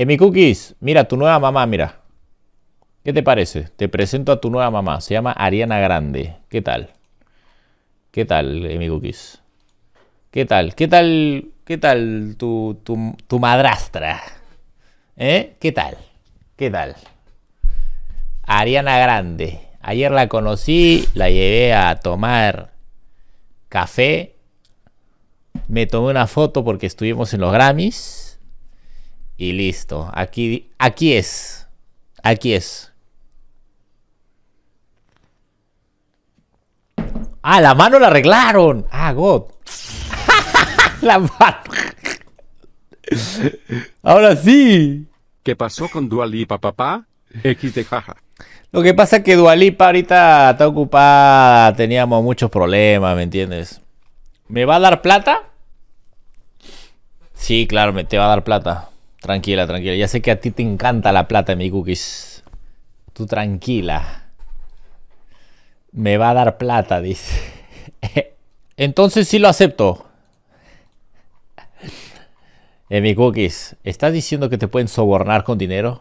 Emi eh, Cookies, mira, tu nueva mamá, mira. ¿Qué te parece? Te presento a tu nueva mamá. Se llama Ariana Grande. ¿Qué tal? ¿Qué tal, Emi eh, Cookies? ¿Qué tal? ¿Qué tal? ¿Qué tal tu, tu, tu madrastra? ¿Eh? ¿Qué tal? ¿Qué tal? Ariana Grande. Ayer la conocí, la llevé a tomar café. Me tomé una foto porque estuvimos en los Grammys y listo. Aquí, aquí es. Aquí es. Ah, la mano la arreglaron. Ah, God. la mano. Ahora sí. ¿Qué pasó con Dualipa, papá? X de jaja. Lo que pasa es que Dualipa ahorita está ocupada. Teníamos muchos problemas, ¿me entiendes? ¿Me va a dar plata? Sí, claro, me te va a dar plata. Tranquila, tranquila. Ya sé que a ti te encanta la plata, mi cookies. Tú tranquila. Me va a dar plata, dice. Entonces sí lo acepto. Eh, mi cookies, ¿estás diciendo que te pueden sobornar con dinero?